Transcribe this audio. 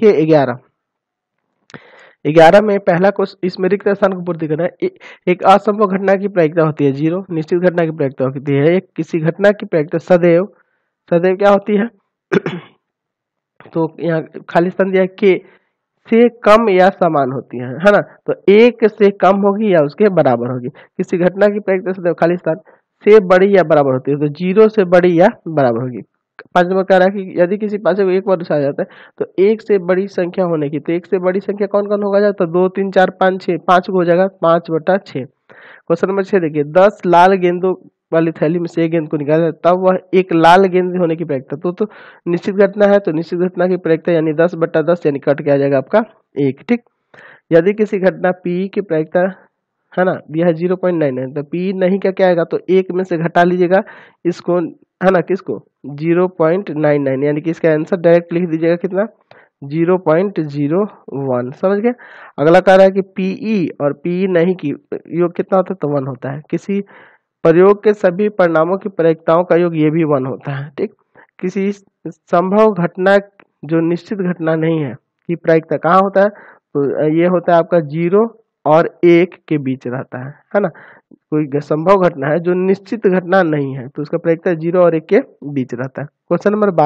देखिए ग्यारह ग्यारह में पहला क्वेश्चन इसमें रिक्त स्थान को पूर्ति करना है एक असंभव घटना की प्रायिकता होती है जीरो निश्चित घटना की प्रायिकता होती है एक किसी घटना की प्रायिकता सदैव सदैव क्या होती है तो यहाँ खाली स्थान दिया के से कम या समान होती है है ना तो एक से कम होगी या उसके बराबर होगी किसी घटना की प्रायिकता सदैव खाली स्थान से बड़ी या बराबर होती है तो जीरो से बड़ी या बराबर होगी पांच नंबर कह रहा है कि यदि किसी पासे को एक बार आ जाता है तो एक से बड़ी संख्या होने की तो एक से बड़ी संख्या कौन कौन होगा तो दो तीन चार पाँच छः पाँच को हो जाएगा पाँच बटा छः क्वेश्चन नंबर छः देखिए दस लाल गेंदों वाली थैली में से एक गेंद को निकाला तब वह एक लाल गेंद होने की प्रयोगता तो तो निश्चित घटना है तो निश्चित घटना की प्रयोगता यानी दस बट्टा यानी कट के आ जाएगा आपका एक ठीक यदि किसी घटना पी की प्रयोगता है ना दिया है जीरो पॉइंट नाइन है तो पी नहीं क्या क्या आएगा तो एक में से घटा लीजिएगा इसको है ना किसको जीरो पॉइंट नाइन नाइन यानी कि इसका आंसर डायरेक्ट लिख दीजिएगा कितना जीरो पॉइंट जीरो वन समझ गए अगला कह रहा है कि पीई e और पीई e नहीं की योग कितना होता है तो वन होता है किसी प्रयोग के सभी परिणामों की प्रयोगताओं का योग ये भी वन होता है ठीक किसी संभव घटना जो निश्चित घटना नहीं है कि प्रायिकता कहाँ होता है तो ये होता है आपका जीरो और एक के बीच रहता है है ना कोई संभव घटना है जो निश्चित घटना नहीं है तो उसका प्रयोग जीरो और एक के बीच रहता है क्वेश्चन नंबर